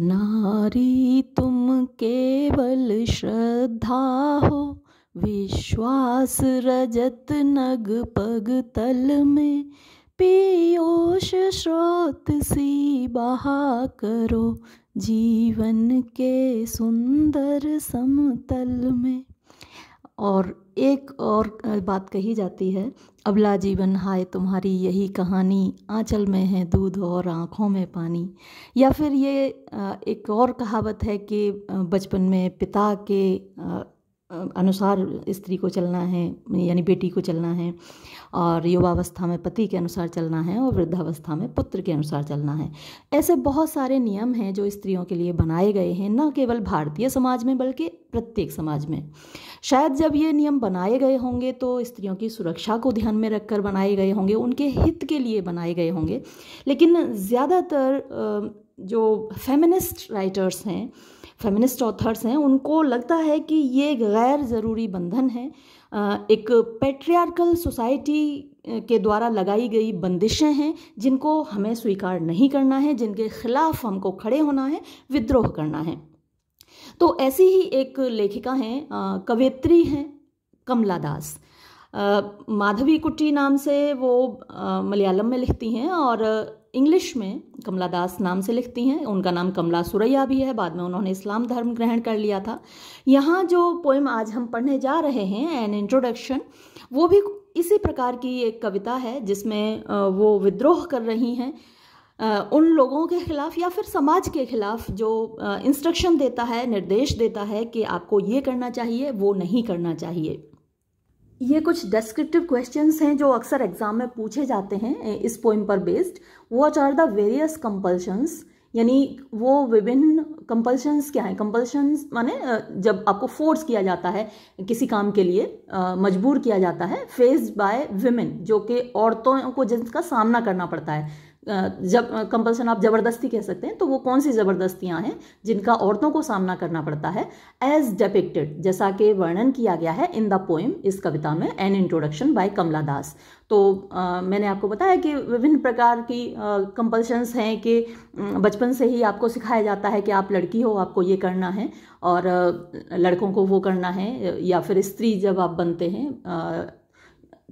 नारी तुम केवल श्रद्धा हो विश्वास रजत नग पग तल में पीयोष स्रोत सी बहा करो जीवन के सुंदर समतल में और एक और बात कही जाती है अबला जीवन हाय तुम्हारी यही कहानी आंचल में है दूध और आँखों में पानी या फिर ये एक और कहावत है कि बचपन में पिता के अनुसार स्त्री को चलना है यानी बेटी को चलना है और युवावस्था में पति के अनुसार चलना है और वृद्धावस्था में पुत्र के अनुसार चलना है ऐसे बहुत सारे नियम हैं जो स्त्रियों के लिए बनाए गए हैं न केवल भारतीय समाज में बल्कि प्रत्येक समाज में शायद जब ये नियम बनाए गए होंगे तो स्त्रियों की सुरक्षा को ध्यान में रखकर बनाए गए होंगे उनके हित के लिए बनाए गए होंगे लेकिन ज़्यादातर जो फेमिनिस्ट राइटर्स हैं फेमिनिस्ट ऑथर्स हैं उनको लगता है कि ये गैर ज़रूरी बंधन है एक पेट्रियार्कल सोसाइटी के द्वारा लगाई गई बंदिशें हैं जिनको हमें स्वीकार नहीं करना है जिनके खिलाफ हमको खड़े होना है विद्रोह करना है तो ऐसी ही एक लेखिका हैं कवयत्री हैं कमला दास माधवी कुट्टी नाम से वो मलयालम में लिखती हैं और इंग्लिश में कमला दास नाम से लिखती हैं उनका नाम कमला सुरैया भी है बाद में उन्होंने इस्लाम धर्म ग्रहण कर लिया था यहाँ जो पोएम आज हम पढ़ने जा रहे हैं एन इंट्रोडक्शन वो भी इसी प्रकार की एक कविता है जिसमें वो विद्रोह कर रही हैं उन लोगों के खिलाफ या फिर समाज के खिलाफ जो इंस्ट्रक्शन देता है निर्देश देता है कि आपको ये करना चाहिए वो नहीं करना चाहिए ये कुछ डिस्क्रिप्टिव क्वेश्चंस हैं जो अक्सर एग्जाम में पूछे जाते हैं इस पोइम पर based what are the various compulsions यानी वो विभिन्न कंपल्शंस क्या हैं कंपल्शंस माने जब आपको फोर्स किया जाता है किसी काम के लिए मजबूर किया जाता है फेस्ड बाय विमेन जो कि औरतों को जिनका सामना करना पड़ता है जब कंपल्सन आप ज़बरदस्ती कह सकते हैं तो वो कौन सी ज़बरदस्तियाँ हैं जिनका औरतों को सामना करना पड़ता है एज डेपिक्टेड जैसा कि वर्णन किया गया है इन द पोइम इस कविता में an introduction by Kamala Das तो आ, मैंने आपको बताया कि विभिन्न प्रकार की कंपल्शंस हैं कि बचपन से ही आपको सिखाया जाता है कि आप लड़की हो आपको ये करना है और लड़कों को वो करना है या फिर स्त्री जब आप बनते हैं आ,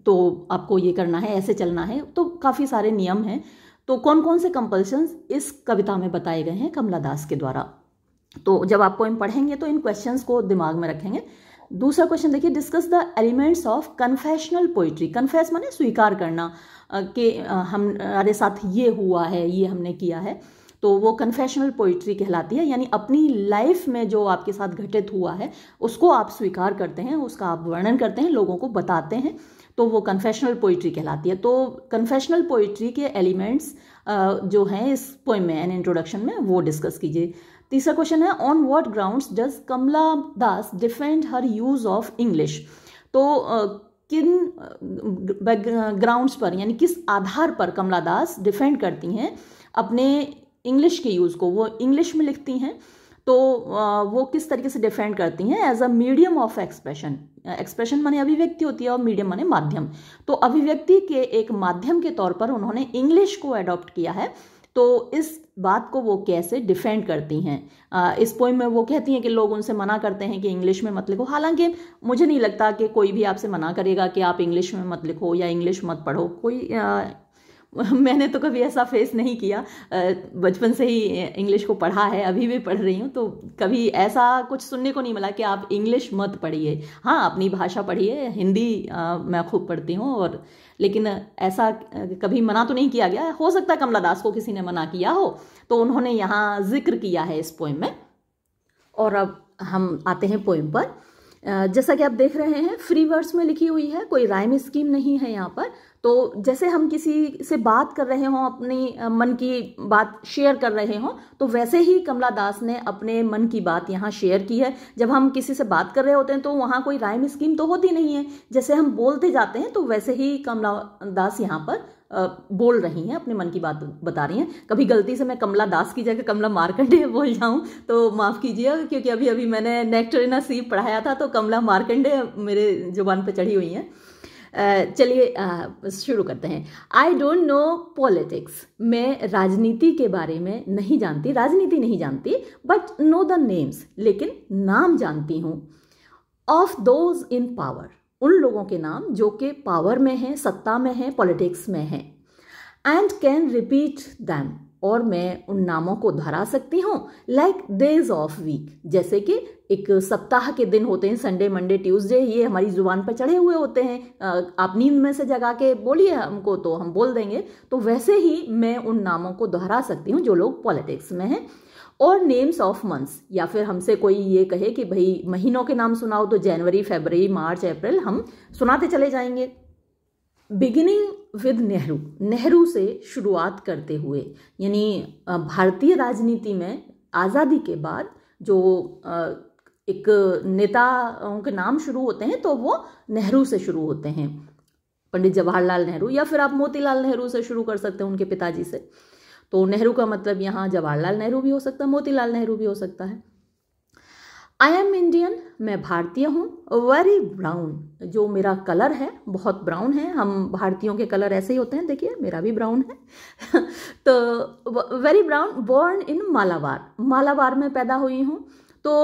तो आपको ये करना है ऐसे चलना है तो काफ़ी सारे नियम हैं तो कौन कौन से कंपल्शंस इस कविता में बताए गए हैं कमला दास के द्वारा तो जब आप पोइम पढ़ेंगे तो इन क्वेश्चंस को दिमाग में रखेंगे दूसरा क्वेश्चन देखिए discuss the elements of confessional poetry confess माने स्वीकार करना कि हम हमारे साथ ये हुआ है ये हमने किया है तो वो कन्फेशनल पोइट्री कहलाती है यानी अपनी लाइफ में जो आपके साथ घटित हुआ है उसको आप स्वीकार करते हैं उसका आप वर्णन करते हैं लोगों को बताते हैं तो वो कन्फेशनल पोइट्री कहलाती है तो कन्फेशनल पोइट्री के एलिमेंट्स जो हैं इस पोइम में एन इंट्रोडक्शन में वो डिस्कस कीजिए तीसरा क्वेश्चन है on what grounds does Kamala Das defend her use of English तो किन ग्राउंड्स पर यानी किस आधार पर कमला दास डिफेंड करती हैं अपने इंग्लिश के यूज़ को वो इंग्लिश में लिखती हैं तो वो किस तरीके से डिफेंड करती हैं as a medium of expression expression माने अभिव्यक्ति होती है और मीडियम माने माध्यम तो अभिव्यक्ति के एक माध्यम के तौर पर उन्होंने इंग्लिश को अडॉप्ट किया है तो इस बात को वो कैसे डिफेंड करती हैं इस पोइम में वो कहती हैं कि लोग उनसे मना करते हैं कि इंग्लिश में मत लिखो हालांकि मुझे नहीं लगता कि कोई भी आपसे मना करेगा कि आप इंग्लिश में मत लिखो या इंग्लिश मत पढ़ो कोई मैंने तो कभी ऐसा फेस नहीं किया बचपन से ही इंग्लिश को पढ़ा है अभी भी पढ़ रही हूँ तो कभी ऐसा कुछ सुनने को नहीं मिला कि आप इंग्लिश मत पढ़िए हाँ अपनी भाषा पढ़िए हिंदी आ, मैं खूब पढ़ती हूँ और लेकिन ऐसा कभी मना तो नहीं किया गया हो सकता कमला दास को किसी ने मना किया हो तो उन्होंने यहाँ जिक्र किया है इस पोएम में और अब हम आते हैं पोइम पर जैसा कि आप देख रहे हैं फ्री वर्ड्स में लिखी हुई है कोई राइम स्कीम नहीं है यहाँ पर तो जैसे हम किसी से बात कर रहे हों अपनी मन की बात शेयर कर रहे हों तो वैसे ही कमला दास ने अपने मन की बात यहाँ शेयर की है जब हम किसी से बात कर रहे होते हैं तो वहाँ कोई राइम स्कीम तो होती नहीं है जैसे हम बोलते जाते हैं तो वैसे ही कमला दास यहाँ पर बोल रही हैं अपने मन की बात बता रही हैं कभी गलती से मैं कमला दास की जगह कमला मार्कंडे बोल जाऊँ तो माफ़ कीजिएगा क्योंकि अभी अभी मैंने नेक्टरिना सी पढ़ाया था तो कमला मार्कंडे मेरे जुबान पर चढ़ी हुई हैं चलिए शुरू करते हैं आई डोंट नो पॉलिटिक्स मैं राजनीति के बारे में नहीं जानती राजनीति नहीं जानती बट नो द नेम्स लेकिन नाम जानती हूँ ऑफ दोज इन पावर उन लोगों के नाम जो कि पावर में हैं सत्ता में हैं पॉलिटिक्स में हैं एंड कैन रिपीट दैम और मैं उन नामों को दोहरा सकती हूँ लाइक डेज ऑफ वीक जैसे कि एक सप्ताह के दिन होते हैं संडे मंडे ट्यूसडे ये हमारी जुबान पर चढ़े हुए होते हैं आप नींद में से जगा के बोलिए हमको तो हम बोल देंगे तो वैसे ही मैं उन नामों को दोहरा सकती हूँ जो लोग पॉलिटिक्स में हैं और नेम्स ऑफ मंथ्स या फिर हमसे कोई ये कहे कि भाई महीनों के नाम सुनाओ तो जनवरी फेबररी मार्च अप्रैल हम सुनाते चले जाएंगे बिगिनिंग विद नेहरू नेहरू से शुरुआत करते हुए यानी भारतीय राजनीति में आज़ादी के बाद जो एक नेताओं के नाम शुरू होते हैं तो वो नेहरू से शुरू होते हैं पंडित जवाहरलाल नेहरू या फिर आप मोतीलाल नेहरू से शुरू कर सकते हैं उनके पिताजी से तो नेहरू का मतलब यहाँ जवाहरलाल नेहरू भी हो सकता है मोतीलाल नेहरू भी हो सकता है आई एम इंडियन मैं भारतीय हूँ वेरी ब्राउन जो मेरा कलर है बहुत ब्राउन है हम भारतीयों के कलर ऐसे ही होते हैं देखिए मेरा भी ब्राउन है तो very brown born in Malabar Malabar में पैदा हुई हूँ तो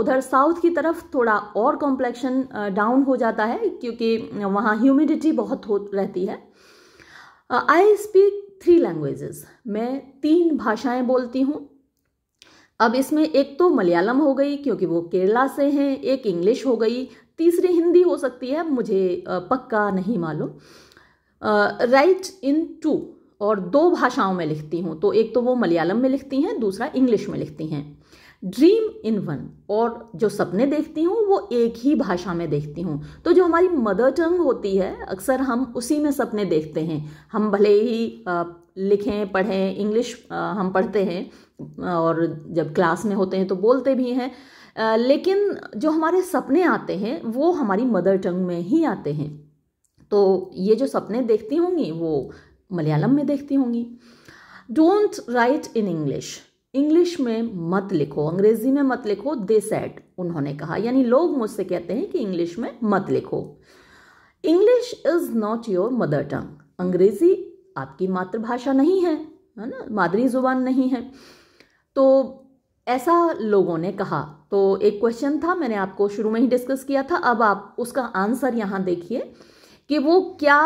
उधर साउथ की तरफ थोड़ा और कॉम्प्लेक्शन डाउन हो जाता है क्योंकि वहाँ ह्यूमिडिटी बहुत हो रहती है आई स्पीक थ्री लैंग्वेजेस मैं तीन भाषाएं बोलती हूँ अब इसमें एक तो मलयालम हो गई क्योंकि वो केरला से हैं एक इंग्लिश हो गई तीसरी हिंदी हो सकती है मुझे पक्का नहीं मालूम राइट इन टू और दो भाषाओं में लिखती हूँ तो एक तो वो मलयालम में लिखती हैं दूसरा इंग्लिश में लिखती हैं ड्रीम इन वन और जो सपने देखती हूँ वो एक ही भाषा में देखती हूँ तो जो हमारी मदर टंग होती है अक्सर हम उसी में सपने देखते हैं हम भले ही लिखें पढ़ें इंग्लिश हम पढ़ते हैं और जब क्लास में होते हैं तो बोलते भी हैं लेकिन जो हमारे सपने आते हैं वो हमारी मदर टंग में ही आते हैं तो ये जो सपने देखती होंगी वो मलयालम में देखती होंगी don't write in English English में मत लिखो अंग्रेजी में मत लिखो दे सेट उन्होंने कहा यानी लोग मुझसे कहते हैं कि इंग्लिश में मत लिखो English is not your mother tongue अंग्रेजी आपकी मातृभाषा नहीं है है ना मादरी जुबान नहीं है तो ऐसा लोगों ने कहा तो एक क्वेश्चन था मैंने आपको शुरू में ही डिस्कस किया था अब आप उसका आंसर यहाँ देखिए कि वो क्या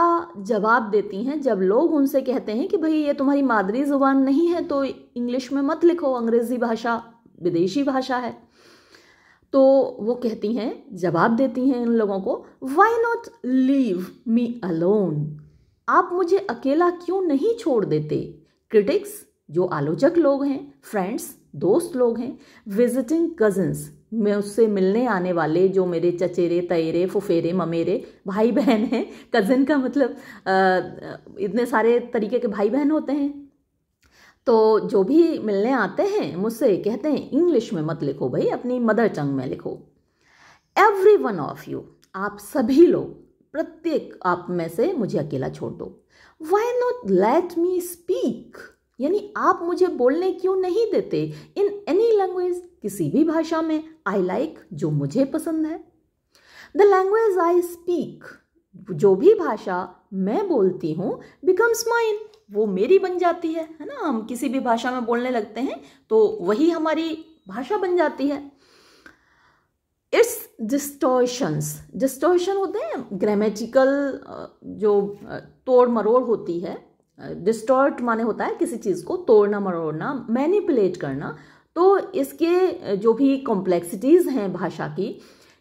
जवाब देती हैं जब लोग उनसे कहते हैं कि भाई ये तुम्हारी मादरी ज़ुबान नहीं है तो इंग्लिश में मत लिखो अंग्रेज़ी भाषा विदेशी भाषा है तो वो कहती हैं जवाब देती हैं इन लोगों को why not leave me alone आप मुझे अकेला क्यों नहीं छोड़ देते क्रिटिक्स जो आलोचक लोग हैं फ्रेंड्स दोस्त लोग हैं विजिटिंग कजन्स मैं उससे मिलने आने वाले जो मेरे चचेरे तयरे फुफेरे ममेरे भाई बहन हैं कजिन का मतलब इतने सारे तरीके के भाई बहन होते हैं तो जो भी मिलने आते हैं मुझसे कहते हैं इंग्लिश में मत लिखो भाई अपनी मदर टंग में लिखो एवरी वन ऑफ यू आप सभी लोग प्रत्येक आप में से मुझे अकेला छोड़ दो why not let me speak यानी आप मुझे बोलने क्यों नहीं देते इन किसी भी भाषा में आई लाइक like, जो मुझे पसंद है द लैंग्वेज आई स्पीक जो भी भाषा मैं बोलती हूँ बिकम्स माइन वो मेरी बन जाती है है ना हम किसी भी भाषा में बोलने लगते हैं तो वही हमारी भाषा बन जाती है इट्स डिस्टोशंस डिस्टोशन होते हैं ग्रामेटिकल जो तोड़ मरोड़ होती है डिस्टोर्ट माने होता है किसी चीज़ को तोड़ना मरोड़ना मैनिपुलेट करना तो इसके जो भी कॉम्प्लेक्सिटीज़ हैं भाषा की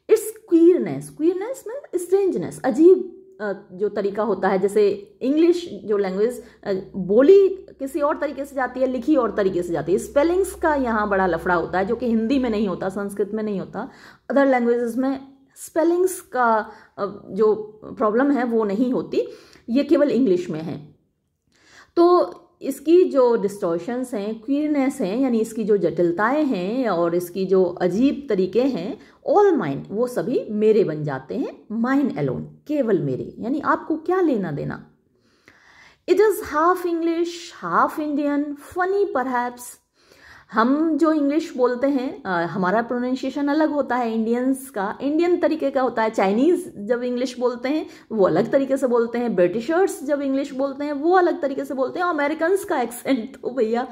इट्स क्वीरनेस क्वीरनेस में स्ट्रेंजनेस अजीब जो तरीका होता है जैसे इंग्लिश जो लैंग्वेज बोली किसी और तरीके से जाती है लिखी और तरीके से जाती है स्पेलिंग्स का यहाँ बड़ा लफड़ा होता है जो कि हिंदी में नहीं होता संस्कृत में नहीं होता अदर लैंग्वेजेस में स्पेलिंग्स का जो प्रॉब्लम है वो नहीं होती ये केवल इंग्लिश में है तो इसकी जो डिस्टोशंस हैं क्वीरनेस हैं यानी इसकी जो जटिलताएं हैं और इसकी जो अजीब तरीके हैं ऑल माइन वो सभी मेरे बन जाते हैं माइन एलोन केवल मेरे यानी आपको क्या लेना देना it is half English half Indian funny perhaps हम जो इंग्लिश बोलते हैं आ, हमारा प्रोनाउंसिएशन अलग होता है इंडियंस का इंडियन तरीके का होता है चाइनीज़ जब इंग्लिश बोलते हैं वो अलग तरीके से बोलते हैं ब्रिटिशर्स जब इंग्लिश बोलते हैं वो अलग तरीके से बोलते हैं अमेरिकन्स का एक्सेंट तो भैया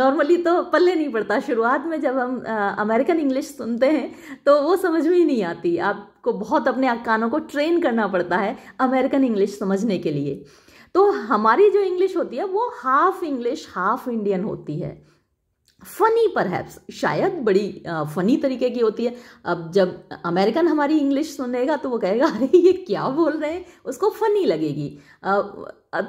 नॉर्मली तो पल्ले नहीं पड़ता शुरुआत में जब हम अमेरिकन इंग्लिश सुनते हैं तो वो समझ में ही नहीं आती आपको बहुत अपने कानों को ट्रेन करना पड़ता है अमेरिकन इंग्लिश समझने के लिए तो हमारी जो इंग्लिश होती है वो हाफ इंग्लिश हाफ इंडियन होती है फनी परहैप्स शायद बड़ी फनी तरीके की होती है अब जब अमेरिकन हमारी इंग्लिश सुनेगा तो वो कहेगा अरे ये क्या बोल रहे हैं उसको फनी लगेगी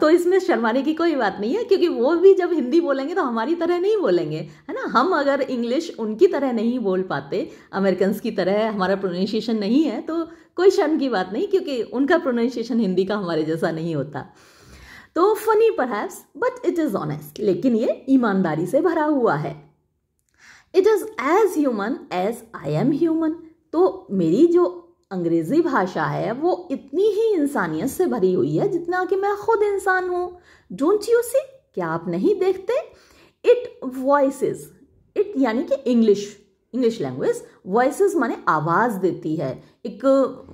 तो इसमें शर्माने की कोई बात नहीं है क्योंकि वो भी जब हिंदी बोलेंगे तो हमारी तरह नहीं बोलेंगे है ना हम अगर इंग्लिश उनकी तरह नहीं बोल पाते अमेरिकन की तरह हमारा प्रोनाउंसिएशन नहीं है तो कोई शर्म की बात नहीं क्योंकि उनका प्रोनाउंसिएशन हिंदी का हमारे जैसा नहीं होता तो funny perhaps but it is honest लेकिन ये ईमानदारी से भरा हुआ है it is as human as I am human तो मेरी जो अंग्रेज़ी भाषा है वो इतनी ही इंसानियत से भरी हुई है जितना कि मैं खुद इंसान हूं डोंट यू सी क्या आप नहीं देखते इट वॉइस इट यानी कि इंग्लिश इंग्लिश लैंग्वेज वॉइस माने आवाज़ देती है एक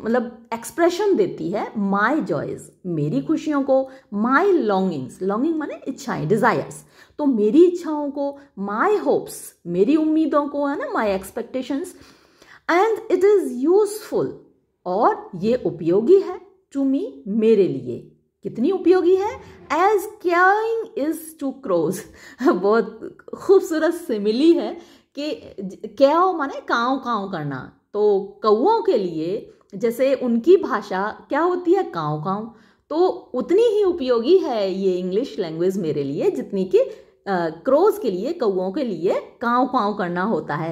मतलब एक्सप्रेशन देती है माई जॉयज मेरी खुशियों को माई लॉन्गिंग्स लॉन्गिंग माने इच्छाएं डिज़ायर्स तो मेरी इच्छाओं को माई होप्स मेरी उम्मीदों को है ना my expectations and it is useful और ये उपयोगी है टू मी मेरे लिए कितनी उपयोगी है as cawing is to crows बहुत खूबसूरत से मिली है कि क्याओ माने काव काव करना तो कौओं के लिए जैसे उनकी भाषा क्या होती है काव काव तो उतनी ही उपयोगी है ये इंग्लिश लैंग्वेज मेरे लिए जितनी कि क्रोज के लिए कौओं के लिए काव काव करना होता है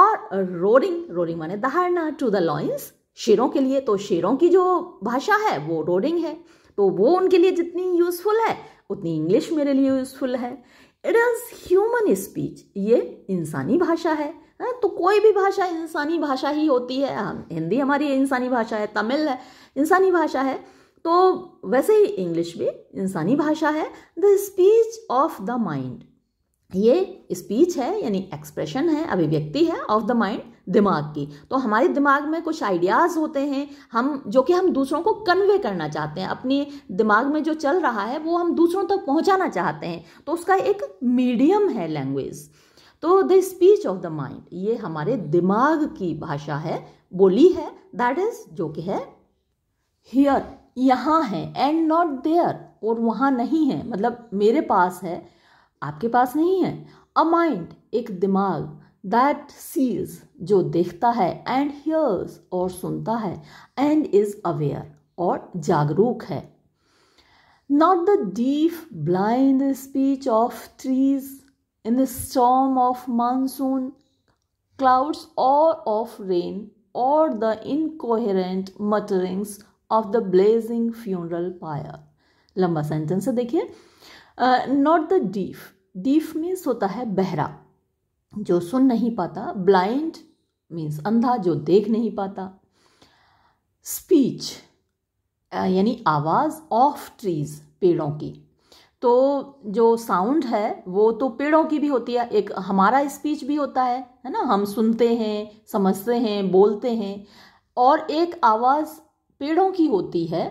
और रोरिंग रोरिंग माने दहाड़ना टू द लॉइंस शेरों के लिए तो शेरों की जो भाषा है वो रोरिंग है तो वो उनके लिए जितनी यूज़फुल है उतनी इंग्लिश मेरे लिए यूज़फुल है इट इज़ ह्यूमन स्पीच ये इंसानी भाषा है तो कोई भी भाषा इंसानी भाषा ही होती है हम हिंदी हमारी इंसानी भाषा है तमिल है इंसानी भाषा है तो वैसे ही इंग्लिश भी इंसानी भाषा है the speech of the mind ये स्पीच है यानी एक्सप्रेशन है अभिव्यक्ति है ऑफ द माइंड दिमाग की तो हमारे दिमाग में कुछ आइडियाज़ होते हैं हम जो कि हम दूसरों को कन्वे करना चाहते हैं अपने दिमाग में जो चल रहा है वो हम दूसरों तक पहुंचाना चाहते हैं तो उसका एक मीडियम है लैंग्वेज तो the speech of the mind ये हमारे दिमाग की भाषा है बोली है दैट इज जो कि है हियर यहाँ है एंड नॉट देयर और वहाँ नहीं है मतलब मेरे पास है आपके पास नहीं है अ माइंड एक दिमाग दैट सीज जो देखता है एंड हियर्स और सुनता है एंड इज अवेयर और जागरूक है not the deaf blind speech of trees in the storm of monsoon clouds और ऑफ रेन और the incoherent mutterings of the blazing funeral pyre लंबा सेंटेंस है देखिए not the deaf deaf means होता है बहरा जो सुन नहीं पाता ब्लाइंड मीन्स अंधा जो देख नहीं पाता स्पीच यानी आवाज़ ऑफ ट्रीज़ पेड़ों की तो जो साउंड है वो तो पेड़ों की भी होती है एक हमारा स्पीच भी होता है है ना हम सुनते हैं समझते हैं बोलते हैं और एक आवाज़ पेड़ों की होती है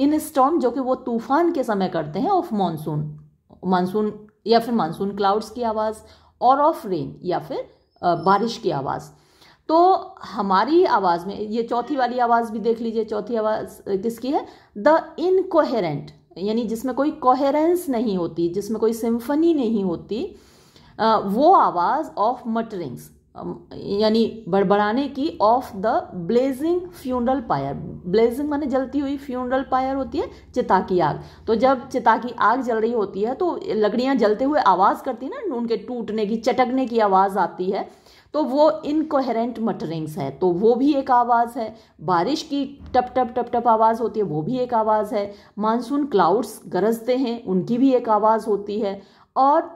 इन स्टॉर्म जो कि वो तूफान के समय करते हैं ऑफ मानसून मानसून या फिर मानसून क्लाउड्स की आवाज़ और ऑफ रेन या फिर बारिश की आवाज़ तो हमारी आवाज़ में ये चौथी वाली आवाज़ भी देख लीजिए चौथी आवाज़ किसकी है द इनकोहेरेंट यानी जिसमें कोई कोहेरेंस नहीं होती जिसमें कोई सिम्फनी नहीं होती वो आवाज़ ऑफ मटरिंग्स यानी बड़बड़ाने की of the blazing funeral pyre blazing माने जलती हुई फ्यूनरल पायर होती है चिता की आग तो जब चिता की आग जल रही होती है तो लकड़ियाँ जलते हुए आवाज़ करती है ना उनके टूटने की चटकने की आवाज़ आती है तो वो इनकोहरेंट मटरिंग्स है तो वो भी एक आवाज़ है बारिश की टप टप टप टप आवाज़ होती है वो भी एक आवाज़ है मानसून क्लाउड्स गरजते हैं उनकी भी एक आवाज़ होती है और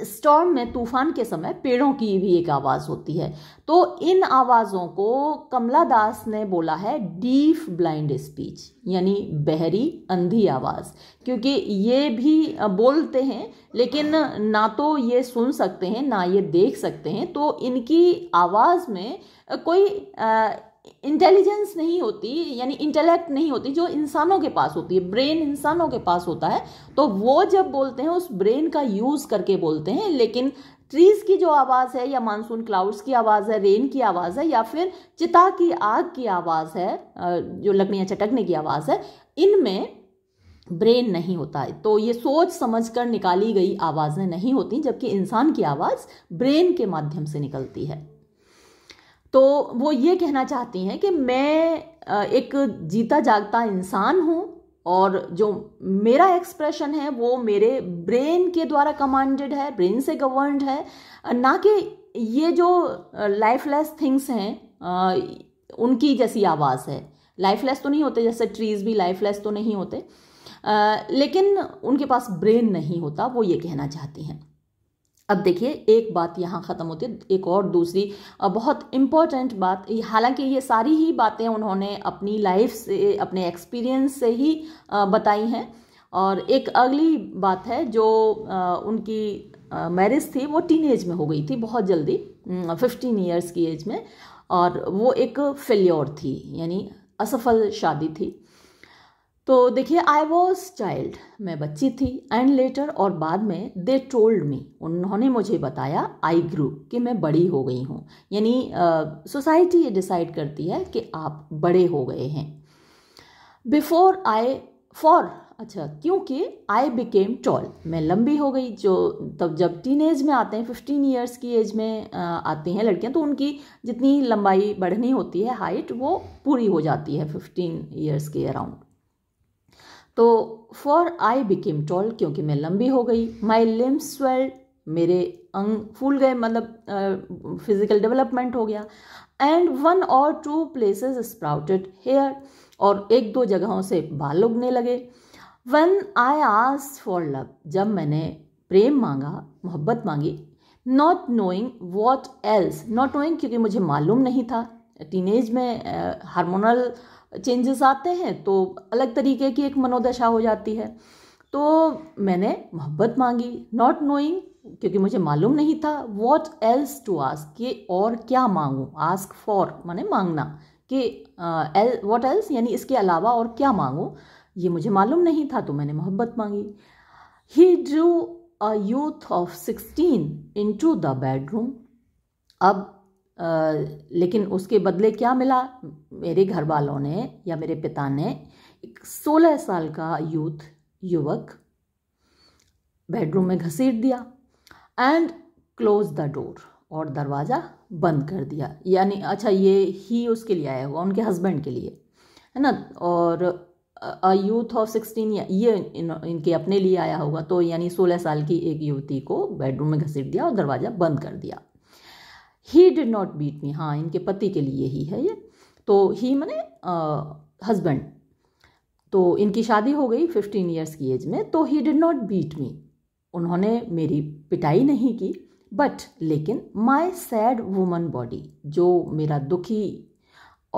स्टॉर्म में तूफान के समय पेड़ों की भी एक आवाज़ होती है तो इन आवाज़ों को कमला दास ने बोला है डीप ब्लाइंड स्पीच यानी बहरी अंधी आवाज़ क्योंकि ये भी बोलते हैं लेकिन ना तो ये सुन सकते हैं ना ये देख सकते हैं तो इनकी आवाज़ में कोई आ, इंटेलिजेंस नहीं होती यानी इंटेलेक्ट नहीं होती जो इंसानों के पास होती है ब्रेन इंसानों के पास होता है तो वो जब बोलते हैं उस ब्रेन का यूज़ करके बोलते हैं लेकिन ट्रीज की जो आवाज़ है या मानसून क्लाउड्स की आवाज़ है रेन की आवाज़ है या फिर चिता की आग की आवाज़ है जो लकड़ियाँ चटकने की आवाज़ है इनमें ब्रेन नहीं होता है तो ये सोच समझ कर निकाली गई आवाज़ें नहीं होती जबकि इंसान की आवाज़ ब्रेन के माध्यम से निकलती है तो वो ये कहना चाहती हैं कि मैं एक जीता जागता इंसान हूँ और जो मेरा एक्सप्रेशन है वो मेरे ब्रेन के द्वारा कमांडेड है ब्रेन से गवर्नड है ना कि ये जो लाइफलेस थिंग्स हैं उनकी जैसी आवाज़ है लाइफलेस तो नहीं होते जैसे ट्रीज भी लाइफलेस तो नहीं होते आ, लेकिन उनके पास ब्रेन नहीं होता वो ये कहना चाहती हैं अब देखिए एक बात यहाँ ख़त्म होती है एक और दूसरी बहुत इम्पॉर्टेंट बात हालांकि ये सारी ही बातें उन्होंने अपनी लाइफ से अपने एक्सपीरियंस से ही बताई हैं और एक अगली बात है जो उनकी मैरिज थी वो टीन में हो गई थी बहुत जल्दी फिफ्टीन ईयर्स की एज में और वो एक फेल्योर थी यानी असफल शादी थी तो देखिए आई वॉज चाइल्ड मैं बच्ची थी एंड लेटर और बाद में दे टोल्ड मी उन्होंने मुझे बताया आई ग्रू कि मैं बड़ी हो गई हूँ यानी सोसाइटी ये डिसाइड करती है कि आप बड़े हो गए हैं बिफोर आई फॉर अच्छा क्योंकि आई बिकेम टॉल मैं लंबी हो गई जो तब जब टीन एज में आते हैं फिफ्टीन ईयर्स की एज में आती हैं लड़कियां तो उनकी जितनी लंबाई बढ़नी होती है हाइट वो पूरी हो जाती है फिफ्टीन ईयर्स के अराउंड तो फॉर आई बिकेम टॉल क्योंकि मैं लंबी हो गई माई लिम्स स्वेल्ड मेरे अंग फूल गए मतलब फिजिकल डेवलपमेंट हो गया एंड वन और टू प्लेसेस स्प्राउटेड हेयर और एक दो जगहों से बाल उगने लगे वन आई आस फॉर लव जब मैंने प्रेम मांगा मोहब्बत मांगी not knowing what else not knowing क्योंकि मुझे मालूम नहीं था टीनेज में हार्मोनल uh, चेंजेस आते हैं तो अलग तरीके की एक मनोदशा हो जाती है तो मैंने मोहब्बत मांगी नॉट नोइंग क्योंकि मुझे मालूम नहीं था वॉट एल्स टू आस्क कि और क्या मांगूँ आस्क फॉर माने मांगना कि एल वॉट एल्स यानी इसके अलावा और क्या मांगूँ ये मुझे मालूम नहीं था तो मैंने मोहब्बत मांगी he drew a youth of sixteen into the bedroom अब आ, लेकिन उसके बदले क्या मिला मेरे घर वालों ने या मेरे पिता ने एक सोलह साल का यूथ युवक बेडरूम में घसीट दिया एंड क्लोज द डोर और दरवाज़ा बंद कर दिया यानी अच्छा ये ही उसके लिए आया हुआ उनके हस्बैंड के लिए है ना और अ यूथ ऑफ सिक्सटीन ये इन, इनके अपने लिए आया होगा तो यानी सोलह साल की एक युवती को बेडरूम में घसीट दिया और दरवाज़ा बंद कर दिया he did not beat me हाँ इनके पति के लिए ही है ये तो ही मैंने हस्बैंड तो इनकी शादी हो गई फिफ्टीन ईयर्स की एज में तो he did not beat me उन्होंने मेरी पिटाई नहीं की बट लेकिन माई सैड वुमन बॉडी जो मेरा दुखी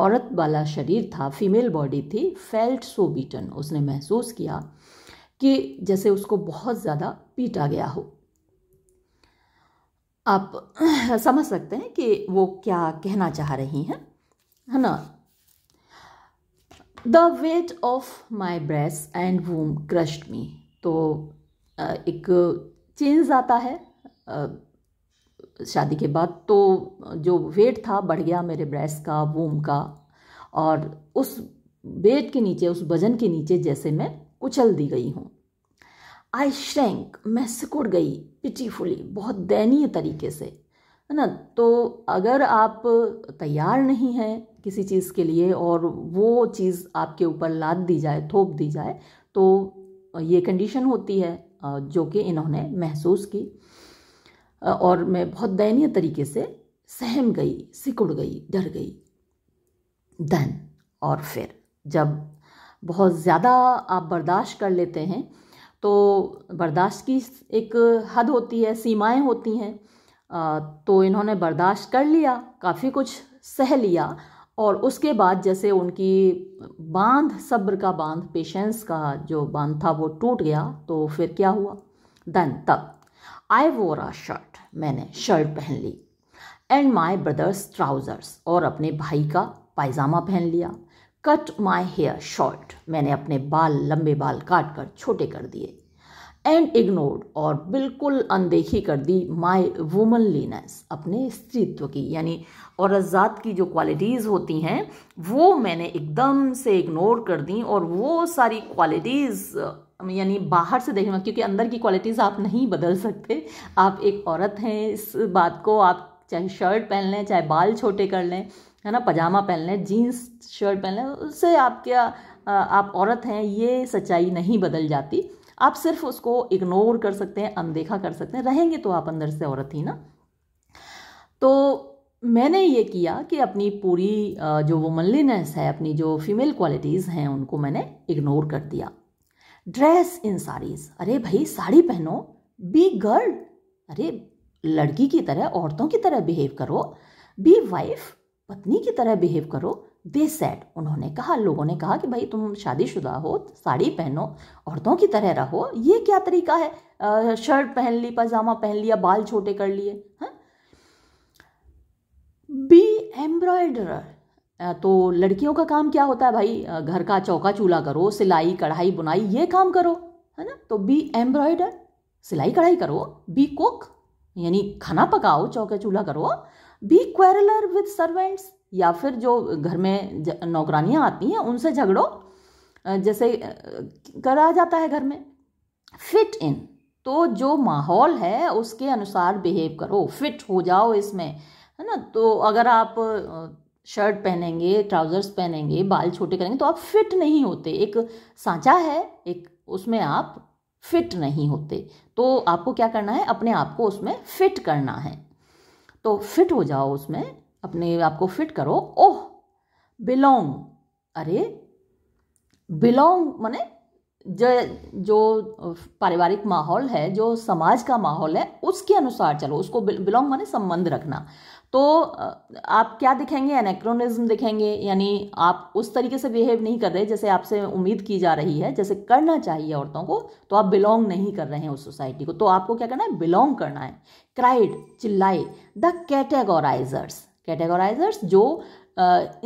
औरत वाला शरीर था फीमेल बॉडी थी फेल्ट सो बीटन उसने महसूस किया कि जैसे उसको बहुत ज़्यादा पीटा गया हो आप समझ सकते हैं कि वो क्या कहना चाह रही हैं है ना the weight of my breasts and womb crushed me तो एक चेंज आता है शादी के बाद तो जो वेट था बढ़ गया मेरे ब्रेस का वूम का और उस वेट के नीचे उस वजन के नीचे जैसे मैं कुचल दी गई हूँ आई श्रैंक मैं सिकुड़ गई पिटीफुली बहुत दयनीय तरीके से है ना तो अगर आप तैयार नहीं हैं किसी चीज़ के लिए और वो चीज़ आपके ऊपर लाद दी जाए थोप दी जाए तो ये कंडीशन होती है जो कि इन्होंने महसूस की और मैं बहुत दयनीय तरीके से सहम गई सिकुड़ गई डर गई धन और फिर जब बहुत ज़्यादा आप बर्दाश्त कर लेते हैं तो बर्दाश्त की एक हद होती है सीमाएं होती हैं तो इन्होंने बर्दाश्त कर लिया काफ़ी कुछ सह लिया और उसके बाद जैसे उनकी बांध सब्र का बांध पेशेंस का जो बांध था वो टूट गया तो फिर क्या हुआ देन तब आई वोरा शर्ट मैंने शर्ट पहन ली एंड माई ब्रदर्स ट्राउज़र्स और अपने भाई का पायजामा पहन लिया कट माई हेयर शॉर्ट मैंने अपने बाल लंबे बाल काट कर छोटे कर दिए एंड इग्नोर्ड और बिल्कुल अनदेखी कर दी माई वुमनलीनेस अपने स्त्रीत्व की यानी औरत ज़ात की जो क्वालिटीज़ होती हैं वो मैंने एकदम से इग्नोर कर दी और वो सारी क्वालिटीज़ यानी बाहर से देखना क्योंकि अंदर की क्वालिटीज़ आप नहीं बदल सकते आप एक औरत हैं इस बात को आप चाहे शर्ट पहन लें चाहे बाल छोटे कर लें है ना पजामा पहन लें जीन्स शर्ट पहन लें उससे आप क्या आप औरत हैं ये सच्चाई नहीं बदल जाती आप सिर्फ उसको इग्नोर कर सकते हैं अनदेखा कर सकते हैं रहेंगे तो आप अंदर से औरत ही ना तो मैंने ये किया कि अपनी पूरी जो वुमनलीनेस है अपनी जो फीमेल क्वालिटीज़ हैं उनको मैंने इग्नोर कर दिया ड्रेस इन साड़ीज़ अरे भाई साड़ी पहनो बी गर्ल अरे लड़की की तरह औरतों की तरह बिहेव करो बी वाइफ पत्नी की तरह बिहेव करो दे सेट उन्होंने कहा लोगों ने कहा कि भाई तुम शादीशुदा हो साड़ी पहनो औरतों की तरह रहो ये क्या तरीका है शर्ट पहन ली पजामा पहन लिया बाल छोटे कर लिए बी हाँ? एम्ब्रॉयडर तो लड़कियों का काम क्या होता है भाई घर का चौका चूल्हा करो सिलाई कढ़ाई बुनाई ये काम करो है ना तो बी एम्ब्रॉयडर सिलाई कढ़ाई करो बी कुक यानी खाना पकाओ चौका चूल्हा करो बी क्वेरलर विद सर्वेंट्स या फिर जो घर में नौकरानियाँ आती हैं उनसे झगड़ो जैसे करा जाता है घर में फिट इन तो जो माहौल है उसके अनुसार बिहेव करो फिट हो जाओ इसमें है ना तो अगर आप शर्ट पहनेंगे ट्राउजर्स पहनेंगे बाल छोटे करेंगे तो आप फिट नहीं होते एक सांचा है एक उसमें आप फिट नहीं होते तो आपको क्या करना है अपने आप को उसमें फिट करना है तो फिट हो जाओ उसमें अपने आप को फिट करो ओह बिलोंग अरे बिलोंग माने जो जो पारिवारिक माहौल है जो समाज का माहौल है उसके अनुसार चलो उसको बिलोंग माने संबंध रखना तो आप क्या दिखेंगे एनेक्रोनिज्म दिखेंगे यानी आप उस तरीके से बिहेव नहीं कर रहे जैसे आपसे उम्मीद की जा रही है जैसे करना चाहिए औरतों को तो आप बिलोंग नहीं कर रहे हैं उस सोसाइटी को तो आपको क्या करना है बिलोंग करना है क्राइड चिल्लाए द कैटेगोराइजर्स कैटेगोराइजर्स जो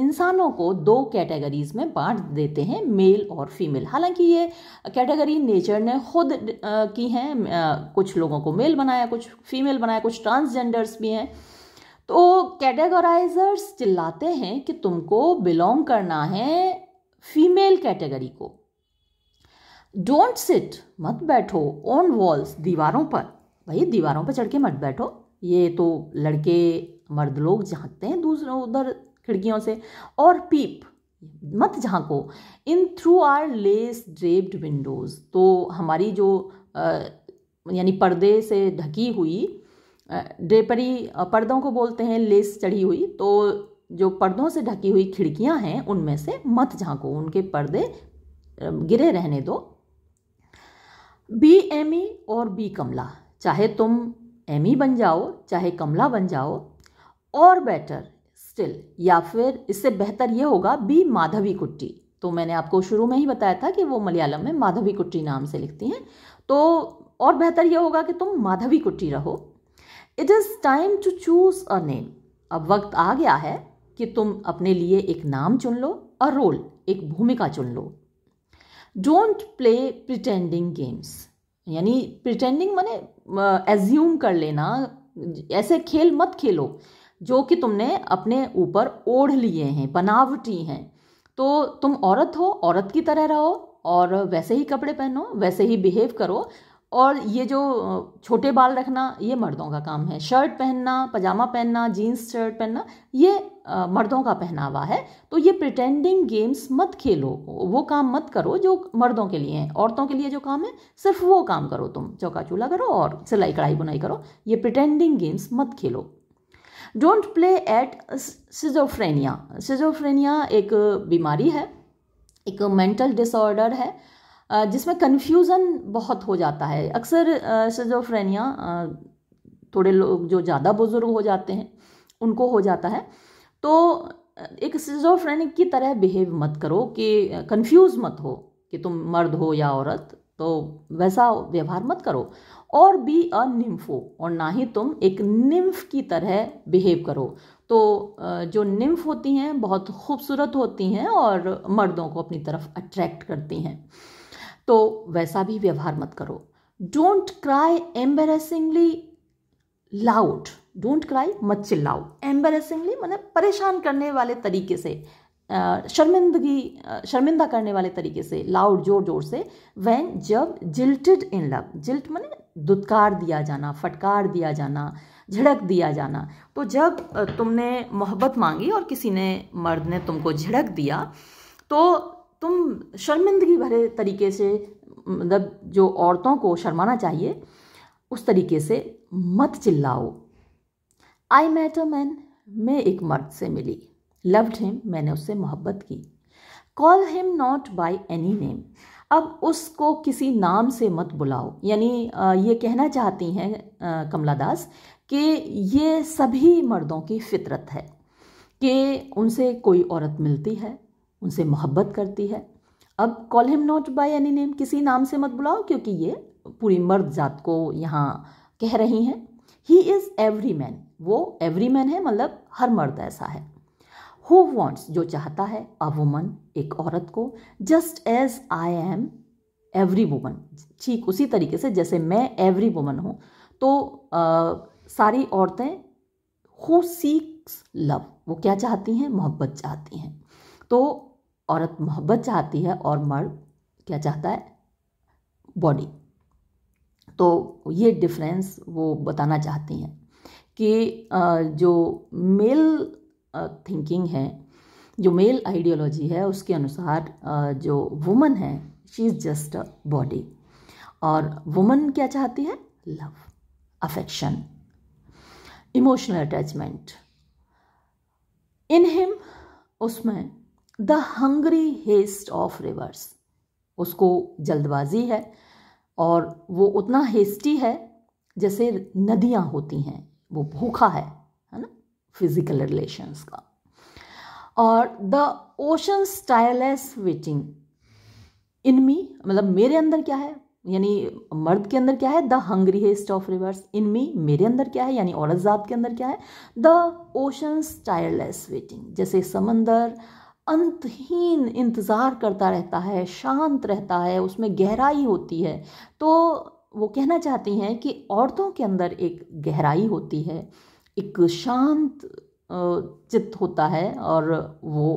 इंसानों को दो कैटेगरीज में बांट देते हैं मेल और फीमेल हालांकि ये कैटेगरी नेचर ने खुद की हैं कुछ लोगों को मेल बनाया कुछ फीमेल बनाया कुछ ट्रांसजेंडर्स भी हैं तो कैटेगराइजर्स चिल्लाते हैं कि तुमको बिलोंग करना है फीमेल कैटेगरी को डोंट सिट मत बैठो ऑन वॉल्स दीवारों पर भाई दीवारों पर चढ़ के मत बैठो ये तो लड़के मर्द लोग झांकते हैं दूसरे उधर खिड़कियों से और पीप मत झांको in through our lace draped windows तो हमारी जो यानी पर्दे से ढकी हुई ड्रेपरी पर्दों को बोलते हैं लेस चढ़ी हुई तो जो पर्दों से ढकी हुई खिड़कियां हैं उनमें से मत झांको उनके पर्दे गिरे रहने दो बी एम ई और बी कमला चाहे तुम एम ई बन जाओ चाहे कमला बन जाओ और बेटर स्टिल या फिर इससे बेहतर ये होगा बी माधवी कुट्टी तो मैंने आपको शुरू में ही बताया था कि वो मलयालम में माधवी कुट्टी नाम से लिखती हैं तो और बेहतर ये होगा कि तुम माधवी कुट्टी रहो it is time to choose a name अब वक्त आ गया है कि तुम अपने लिए एक नाम चुन लो और रोल एक भूमिका चुन लो डोंट प्ले प्रिटेंडिंग गेम्स यानी प्रिटेंडिंग मैंने एज्यूम कर लेना ऐसे खेल मत खेलो जो कि तुमने अपने ऊपर ओढ़ लिए हैं बनावटी हैं तो तुम औरत हो औरत की तरह रहो और वैसे ही कपड़े पहनो वैसे ही बिहेव करो और ये जो छोटे बाल रखना ये मर्दों का काम है शर्ट पहनना पजामा पहनना जीन्स शर्ट पहनना ये आ, मर्दों का पहनावा है तो ये प्रिटेंडिंग गेम्स मत खेलो वो काम मत करो जो मर्दों के लिए हैं औरतों के लिए जो काम है सिर्फ वो काम करो तुम चौका चूल्हा करो और सिलाई कढ़ाई बुनाई करो ये प्रिटेंडिंग गेम्स मत खेलो don't play at schizophrenia schizophrenia एक बीमारी है एक मेंटल डिसऑर्डर है जिसमें कन्फ्यूज़न बहुत हो जाता है अक्सर सजोफ्रेनिया थोड़े लोग जो ज़्यादा बुज़ुर्ग हो जाते हैं उनको हो जाता है तो एक सिजोफ्रेनिक की तरह बिहेव मत करो कि कंफ्यूज मत हो कि तुम मर्द हो या औरत तो वैसा व्यवहार मत करो और बी अ निम्फो और ना ही तुम एक निम्फ की तरह बिहेव करो तो जो निम्फ होती हैं बहुत खूबसूरत होती हैं और मर्दों को अपनी तरफ अट्रैक्ट करती हैं तो वैसा भी व्यवहार मत करो don't cry embarrassingly loud don't cry मत चिल्लाओ एम्बेरेसिंगली मतलब परेशान करने वाले तरीके से शर्मिंदगी शर्मिंदा करने वाले तरीके से लाउड जोर जोर से वैन जब जिल्टेड इन लव जिल्ट मैंने दुत्कार दिया जाना फटकार दिया जाना झिड़क दिया जाना तो जब तुमने मोहब्बत मांगी और किसी ने मर्द ने तुमको झिड़क दिया तो तुम शर्मिंदगी भरे तरीके से मतलब जो औरतों को शर्माना चाहिए उस तरीके से मत चिल्लाओ आई मैट अ मैन मैं एक मर्द से मिली लव्ड हिम मैंने उससे मोहब्बत की call him not by any name अब उसको किसी नाम से मत बुलाओ यानी ये कहना चाहती हैं कमला दास कि ये सभी मर्दों की फितरत है कि उनसे कोई औरत मिलती है उनसे मोहब्बत करती है अब call him not by any name किसी नाम से मत बुलाओ क्योंकि ये पूरी मर्द जात को यहाँ कह रही हैं ही इज़ एवरी मैन वो एवरी मैन है मतलब हर मर्द ऐसा है हु वॉन्ट्स जो चाहता है अ वुमन एक औरत को just as I am every woman ठीक उसी तरीके से जैसे मैं एवरी वुमन हूँ तो आ, सारी औरतें हु सीक्स लव वो क्या चाहती हैं मोहब्बत चाहती हैं तो औरत मोहब्बत चाहती है और मर्द क्या चाहता है बॉडी तो ये डिफरेंस वो बताना चाहती हैं कि जो मेल थिंकिंग है जो मेल आइडियोलॉजी है उसके अनुसार जो वुमन है she is just a body और वुमन क्या चाहती है love affection emotional attachment in him उसमें the hungry haste of rivers उसको जल्दबाजी है और वो उतना हेस्टी है जैसे नदियाँ होती हैं वो भूखा है है ना फिजिकल रिलेशंस का और the ocean tireless waiting in me मतलब मेरे अंदर क्या है यानी मर्द के अंदर क्या है the hungry haste of rivers in me मेरे अंदर क्या है यानी औरत जात के अंदर क्या है द ओशन स्टाइलेस वेटिंग जैसे समंदर अंतहीन इंतज़ार करता रहता है शांत रहता है उसमें गहराई होती है तो वो कहना चाहती हैं कि औरतों के अंदर एक गहराई होती है एक शांत चित्त होता है और वो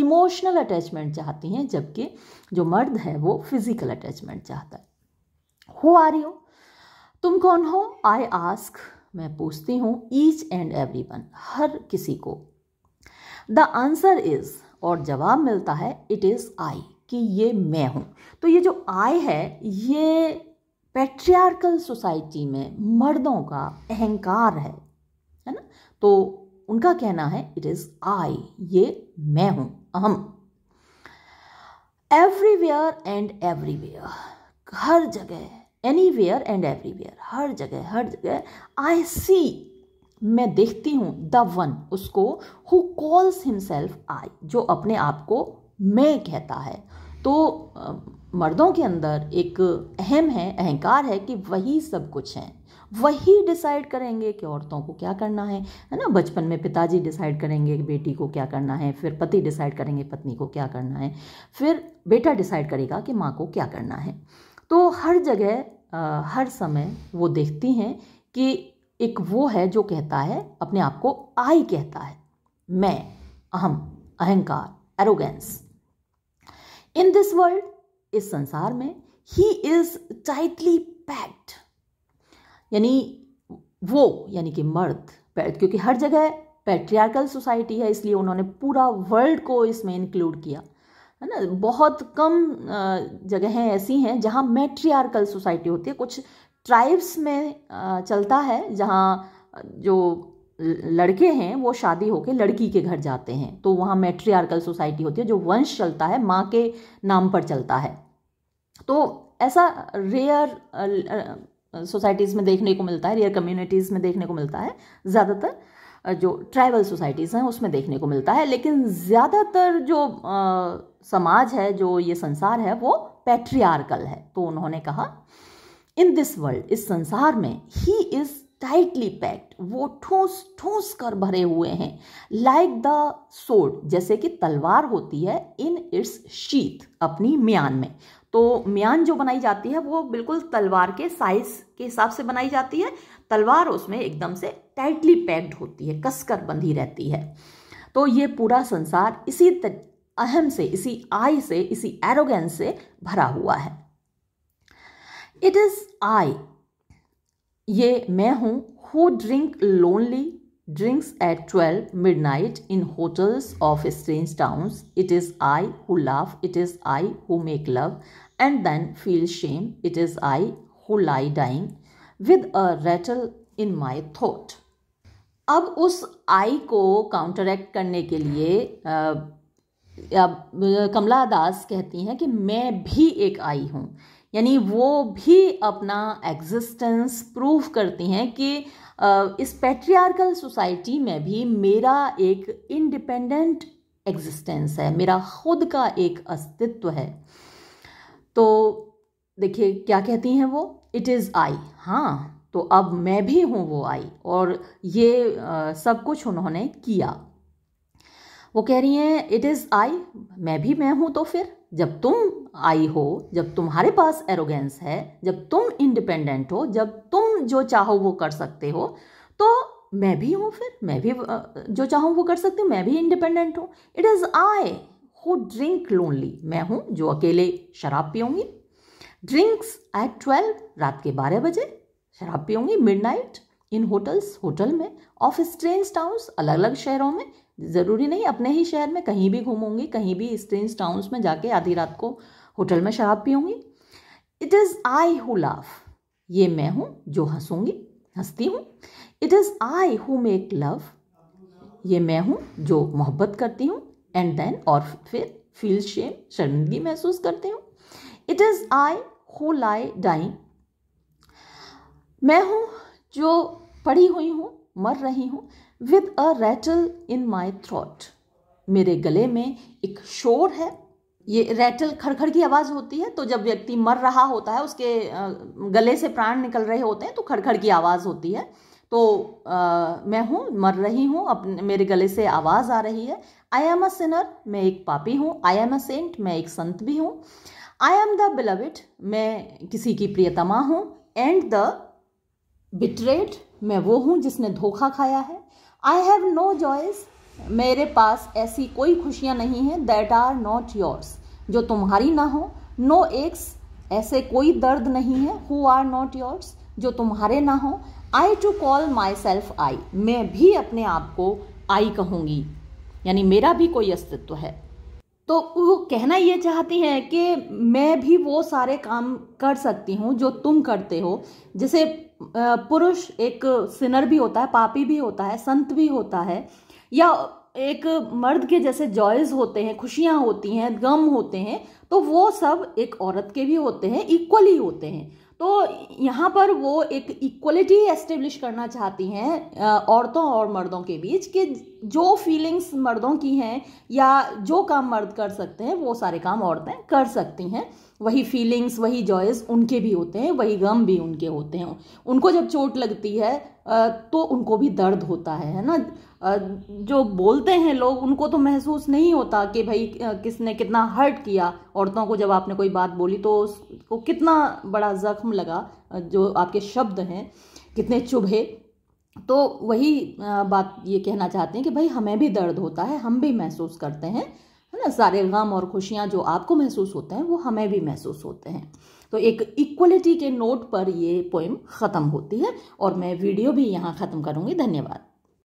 इमोशनल अटैचमेंट चाहती हैं जबकि जो मर्द है वो फिज़िकल अटैचमेंट चाहता है हो आ रही हो तुम कौन हो आई आस्क मैं पूछती हूँ ईच एंड एवरी वन हर किसी को द आंसर इज और जवाब मिलता है इट इज़ आई कि ये मैं हूं तो ये जो आई है ये पेट्रियार्कल सोसाइटी में मर्दों का अहंकार है है ना तो उनका कहना है इट इज़ आई ये मैं हूं अहम एवरीवेयर एंड एवरीवेयर हर जगह एनी वेयर एंड एवरीवेयर हर जगह हर जगह आई सी मैं देखती हूँ द वन उसको हु कॉल्स हिमसेल्फ आई जो अपने आप को मैं कहता है तो मर्दों के अंदर एक अहम है अहंकार है कि वही सब कुछ हैं वही डिसाइड करेंगे कि औरतों को क्या करना है है ना बचपन में पिताजी डिसाइड करेंगे कि बेटी को क्या करना है फिर पति डिसाइड करेंगे पत्नी को क्या करना है फिर बेटा डिसाइड करेगा कि माँ को क्या करना है तो हर जगह हर समय वो देखती हैं कि एक वो है जो कहता है अपने आप को आई कहता है मैं अहम अहंकार एरोगेंस इन दिस वर्ल्ड इस संसार में ही इज टाइटली पैक्ड यानी वो यानी कि मर्द पैड क्योंकि हर जगह पैट्रियार्कल सोसाइटी है इसलिए उन्होंने पूरा वर्ल्ड को इसमें इंक्लूड किया है ना बहुत कम जगहें ऐसी हैं जहाँ मेट्रियार्कल सोसाइटी होती है कुछ ट्राइब्स में चलता है जहाँ जो लड़के हैं वो शादी होके लड़की के घर जाते हैं तो वहाँ मेट्रियार्कल सोसाइटी होती है जो वंश चलता है माँ के नाम पर चलता है तो ऐसा रेयर सोसाइटीज़ में देखने को मिलता है रेयर कम्युनिटीज़ में देखने को मिलता है ज़्यादातर जो ट्राइबल सोसाइटीज़ हैं उसमें देखने को मिलता है लेकिन ज़्यादातर जो आ, समाज है जो ये संसार है वो पैट्रियार्कल है तो उन्होंने कहा इन दिस वर्ल्ड इस संसार में ही इज टाइटली पैक्ड वो ठूस ठूस कर भरे हुए हैं लाइक द सोड जैसे कि तलवार होती है इन इट्स शीत अपनी म्यान में तो म्यान जो बनाई जाती है वो बिल्कुल तलवार के साइज के हिसाब से बनाई जाती है तलवार उसमें एकदम से टाइटली पैक्ड होती है कसकर बंधी रहती है तो ये पूरा संसार इसी अहम से इसी आय से इसी एरोगेंस से भरा हुआ है इट इज़ आई ये मैं हूँ who drink lonely drinks at twelve midnight in hotels of strange towns it is I who love it is I who make love and then feel shame it is I who lie dying with a rattle in my थॉट अब उस आई को counteract करने के लिए आ, कमला दास कहती हैं कि मैं भी एक आई हूँ यानी वो भी अपना एग्जिस्टेंस प्रूव करती हैं कि इस पेट्रियार्कल सोसाइटी में भी मेरा एक इंडिपेंडेंट एग्जिस्टेंस है मेरा खुद का एक अस्तित्व है तो देखिए क्या कहती हैं वो इट इज़ आई हाँ तो अब मैं भी हूँ वो आई और ये आ, सब कुछ उन्होंने किया वो कह रही हैं इट इज़ आई मैं भी मैं हूँ तो फिर जब तुम आई हो जब तुम्हारे पास एरोगेंस है जब तुम इंडिपेंडेंट हो जब तुम जो चाहो वो कर सकते हो तो मैं भी हूँ फिर मैं भी जो चाहूँ वो कर सकती हूँ मैं भी इंडिपेंडेंट हूँ it is I who drink lonely मैं हूँ जो अकेले शराब पीऊँगी ड्रिंक्स एट ट्वेल्व रात के बारह बजे शराब पीऊँगी midnight in hotels hotel में ऑफ स्ट्रेंज टाउन्स अलग अलग शहरों में ज़रूरी नहीं अपने ही शहर में कहीं भी घूमूंगी कहीं भी स्ट्रेंज टाउन्स में जाके आधी रात को होटल में शराब पीऊँगी it is I who laugh ये मैं हूँ जो हंसूँगी हंसती हूँ it is I who make love ये मैं हूँ जो मोहब्बत करती हूँ एंड देन और फिर फील शेम शर्मिंदगी महसूस करती हूँ it is I who lie dying मैं हूँ जो पढ़ी हुई हूँ मर रही हूँ with a rattle in my throat मेरे गले में एक शोर है ये रैटल खड़खड़ की आवाज़ होती है तो जब व्यक्ति मर रहा होता है उसके गले से प्राण निकल रहे होते हैं तो खड़खड़ की आवाज़ होती है तो आ, मैं हूँ मर रही हूँ अपने मेरे गले से आवाज़ आ रही है आई एम अ सिनर मैं एक पापी हूँ आई एम अ सेंट मैं एक संत भी हूँ आई एम द बिलविट मैं किसी की प्रियतमा हूँ एंड द बिटरेट मैं वो हूँ जिसने धोखा खाया है आई हैव नो जॉयस मेरे पास ऐसी कोई खुशियाँ नहीं हैं दैट आर नॉट योर्स जो तुम्हारी ना हो नो एक्स ऐसे कोई दर्द नहीं है हु आर नॉट योर्स जो तुम्हारे ना हो I too call myself I मैं भी अपने आप को आई कहूँगी यानी मेरा भी कोई अस्तित्व है तो वो कहना ये चाहती हैं कि मैं भी वो सारे काम कर सकती हूँ जो तुम करते हो जैसे पुरुष एक सिनर भी होता है पापी भी होता है संत भी होता है या एक मर्द के जैसे जॉयज होते हैं खुशियाँ होती हैं गम होते हैं तो वो सब एक औरत के भी होते हैं इक्वली होते हैं तो यहाँ पर वो एक इक्वलिटी एस्टेब्लिश करना चाहती हैं औरतों और मर्दों के बीच कि जो फीलिंग्स मर्दों की हैं या जो काम मर्द कर सकते हैं वो सारे काम औरतें कर सकती हैं वही फीलिंग्स वही जॉयस उनके भी होते हैं वही गम भी उनके होते हैं उनको जब चोट लगती है तो उनको भी दर्द होता है है ना जो बोलते हैं लोग उनको तो महसूस नहीं होता कि भाई किसने कितना हर्ट किया औरतों को जब आपने कोई बात बोली तो उसको कितना बड़ा ज़ख्म लगा जो आपके शब्द हैं कितने चुभे तो वही बात ये कहना चाहते हैं कि भाई हमें भी दर्द होता है हम भी महसूस करते हैं है ना सारे गम और खुशियाँ जो आपको महसूस होते हैं वो हमें भी महसूस होते हैं तो एक इक्वलिटी के नोट पर ये पोइम ख़त्म होती है और मैं वीडियो भी यहाँ ख़त्म करूँगी धन्यवाद